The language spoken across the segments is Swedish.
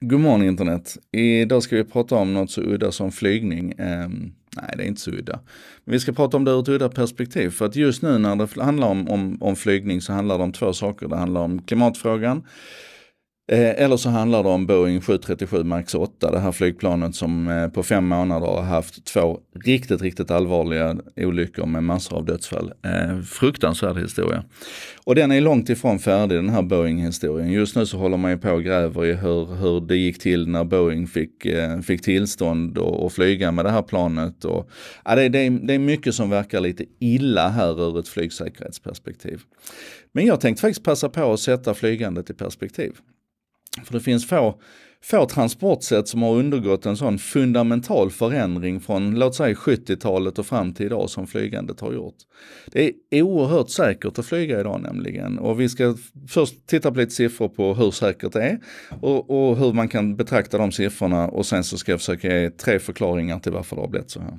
God morgon internet. Idag ska vi prata om något så udda som flygning. Um, nej, det är inte så udda. Men vi ska prata om det ur ett udda perspektiv. För att just nu när det handlar om, om, om flygning så handlar det om två saker. Det handlar om klimatfrågan Eh, eller så handlar det om Boeing 737 Max 8, det här flygplanet som eh, på fem månader har haft två riktigt, riktigt allvarliga olyckor med massor av dödsfall. Eh, fruktansvärd historia. Och den är långt ifrån färdig, den här Boeing-historien. Just nu så håller man ju på och gräver i hur, hur det gick till när Boeing fick, fick tillstånd att flyga med det här planet. Och, ja, det, det, det är mycket som verkar lite illa här ur ett flygsäkerhetsperspektiv. Men jag tänkte faktiskt passa på att sätta flygandet i perspektiv. För det finns få, få transportsätt som har undergått en sån fundamental förändring från låt säga 70-talet och fram till idag som flygandet har gjort. Det är oerhört säkert att flyga idag nämligen och vi ska först titta på lite siffror på hur säkert det är och, och hur man kan betrakta de siffrorna och sen så ska jag försöka ge tre förklaringar till varför det har blivit så här.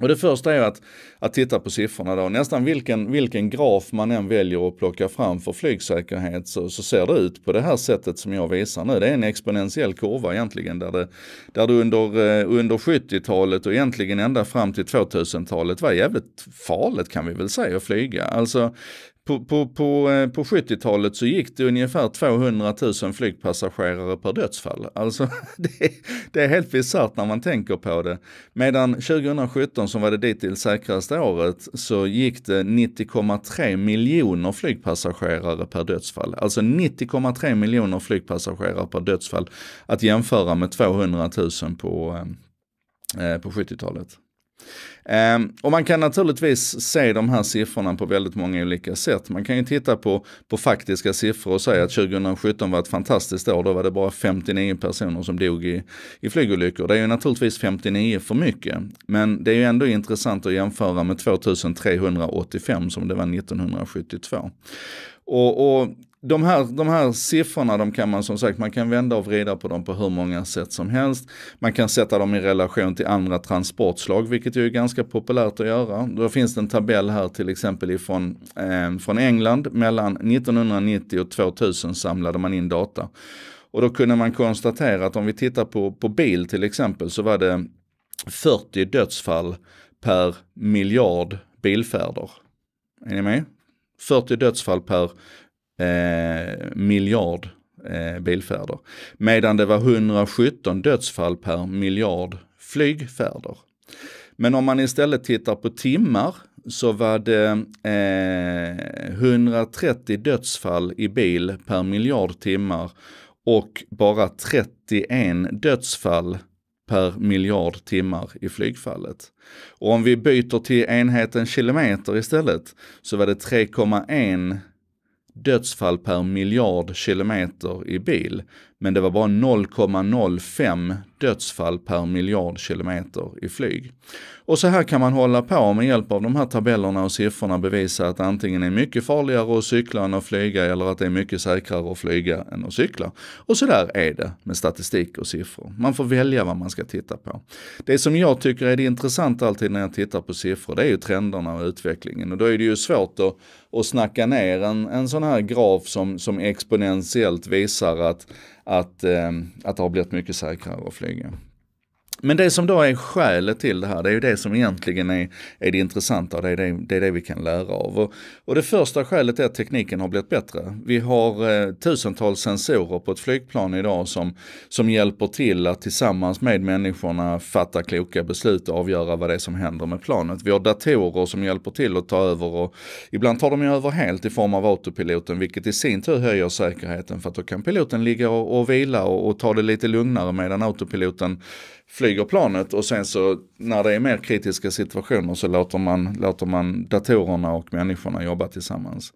Och det första är att, att titta på siffrorna då. Nästan vilken, vilken graf man än väljer att plocka fram för flygsäkerhet så, så ser det ut på det här sättet som jag visar nu. Det är en exponentiell kurva egentligen där, det, där du under, eh, under 70-talet och egentligen ända fram till 2000-talet var jävligt farligt kan vi väl säga att flyga. Alltså på, på, på, eh, på 70-talet så gick det ungefär 200 000 flygpassagerare per dödsfall. Alltså det, är, det är helt bisarrt när man tänker på det. Medan 2017 som var det dittills säkraste året så gick det 90,3 miljoner flygpassagerare per dödsfall. Alltså 90,3 miljoner flygpassagerare per dödsfall att jämföra med 200 000 på, eh, eh, på 70-talet. Ehm, och man kan naturligtvis se de här siffrorna på väldigt många olika sätt. Man kan ju titta på, på faktiska siffror och säga att 2017 var ett fantastiskt år. Då var det bara 59 personer som dog i, i flygolyckor. Det är ju naturligtvis 59 för mycket. Men det är ju ändå intressant att jämföra med 2385 som det var 1972. Och, och de här, de här siffrorna de kan man som sagt, man kan vända och vrida på dem på hur många sätt som helst. Man kan sätta dem i relation till andra transportslag, vilket ju är ganska populärt att göra. Då finns det en tabell här till exempel ifrån, eh, från England. Mellan 1990 och 2000 samlade man in data. Och då kunde man konstatera att om vi tittar på, på bil till exempel så var det 40 dödsfall per miljard bilfärder. Är ni med? 40 dödsfall per Eh, miljard eh, bilfärder. Medan det var 117 dödsfall per miljard flygfärder. Men om man istället tittar på timmar så var det eh, 130 dödsfall i bil per miljard timmar och bara 31 dödsfall per miljard timmar i flygfallet. Och om vi byter till enheten kilometer istället så var det 3,1 dödsfall per miljard kilometer i bil. Men det var bara 0,05 dödsfall per miljard kilometer i flyg. Och så här kan man hålla på med hjälp av de här tabellerna och siffrorna bevisa att antingen är mycket farligare att cykla än att flyga eller att det är mycket säkrare att flyga än att cykla. Och så där är det med statistik och siffror. Man får välja vad man ska titta på. Det som jag tycker är det intressanta alltid när jag tittar på siffror, det är ju trenderna och utvecklingen. Och då är det ju svårt att och snacka ner en, en sån här graf som, som exponentiellt visar att, att, eh, att det har blivit mycket säkrare att flyga. bygge. Men det som då är skälet till det här, det är ju det som egentligen är, är det intressanta och det är det, det är det vi kan lära av. Och, och, det första skälet är att tekniken har blivit bättre. Vi har eh, tusentals sensorer på ett flygplan idag som, som hjälper till att tillsammans med människorna fatta kloka beslut och avgöra vad det är som händer med planet. Vi har datorer som hjälper till att ta över och ibland tar de ju över helt i form av autopiloten, vilket i sin tur höjer säkerheten för att då kan piloten ligga och, och vila och, och ta det lite lugnare medan autopiloten flyger flyger planet och sen så när det är mer kritiska situationer så låter man, låter man datorerna och människorna jobba tillsammans.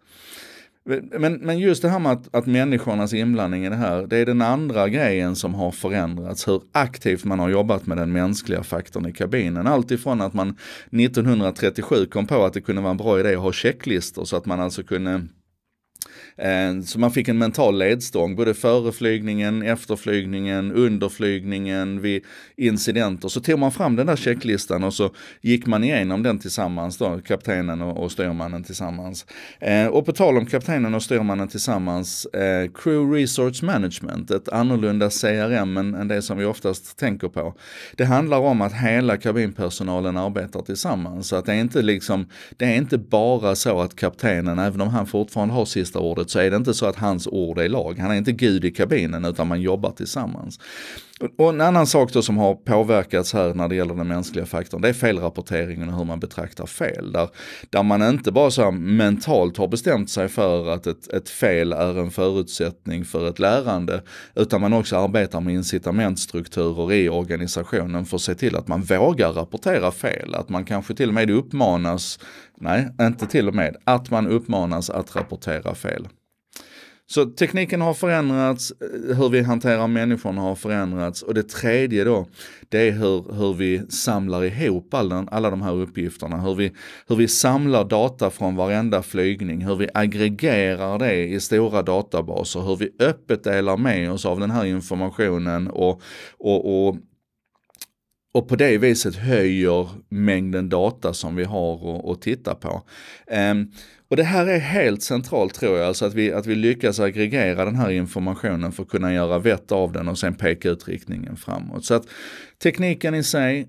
Men, men just det här med att, att människornas inblandning i det här, det är den andra grejen som har förändrats, hur aktivt man har jobbat med den mänskliga faktorn i kabinen. Alltifrån att man 1937 kom på att det kunde vara en bra idé att ha checklistor så att man alltså kunde Eh, så man fick en mental ledstång, både före flygningen, efter flygningen, under flygningen, vid incidenter. Så tog man fram den där checklistan och så gick man igenom den tillsammans, då, kaptenen och, styrmannen tillsammans. Eh, och på tal om kaptenen och styrmannen tillsammans, eh, Crew Resource Management, ett annorlunda CRM än det som vi oftast tänker på. Det handlar om att hela kabinpersonalen arbetar tillsammans. Så att det är inte liksom, det är inte bara så att kaptenen, även om han fortfarande har sista ordet, så är det inte så att hans ord är lag. Han är inte Gud i kabinen utan man jobbar tillsammans. Och en annan sak då som har påverkats här när det gäller den mänskliga faktorn, det är felrapporteringen och hur man betraktar fel. Där, där man inte bara så mentalt har bestämt sig för att ett, ett fel är en förutsättning för ett lärande, utan man också arbetar med incitamentstrukturer i organisationen för att se till att man vågar rapportera fel. Att man kanske till och med uppmanas, nej, inte till och med, att man uppmanas att rapportera fel. Så tekniken har förändrats, eh, hur vi hanterar människorna har förändrats och det tredje då, det är hur, hur vi samlar ihop all den, alla de här uppgifterna. Hur vi, hur vi samlar data från varenda flygning, hur vi aggregerar det i stora databaser, hur vi öppet delar med oss av den här informationen och, och, och och på det viset höjer mängden data som vi har att titta på. Um, och det här är helt centralt tror jag, alltså att vi, att vi lyckas aggregera den här informationen för att kunna göra vett av den och sen peka ut riktningen framåt. Så att tekniken i sig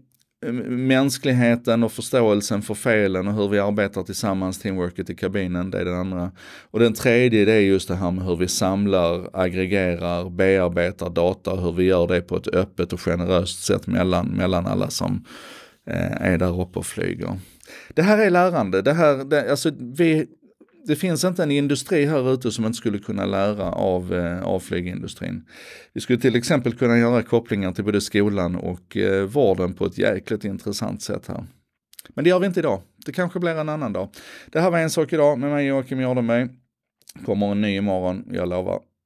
mänskligheten och förståelsen för felen och hur vi arbetar tillsammans, teamworket i kabinen, det är den andra. Och den tredje det är just det här med hur vi samlar, aggregerar, bearbetar data och hur vi gör det på ett öppet och generöst sätt mellan, mellan alla som eh, är där uppe och flyger. Det här är lärande. Det här, det, alltså, vi, det finns inte en industri här ute som inte skulle kunna lära av, eh, av flygindustrin. Vi skulle till exempel kunna göra kopplingar till både skolan och eh, vården på ett jäkligt intressant sätt här. Men det gör vi inte idag. Det kanske blir en annan dag. Det här var En sak idag med mig Joakim Jardenberg. Kommer en ny imorgon, jag lovar.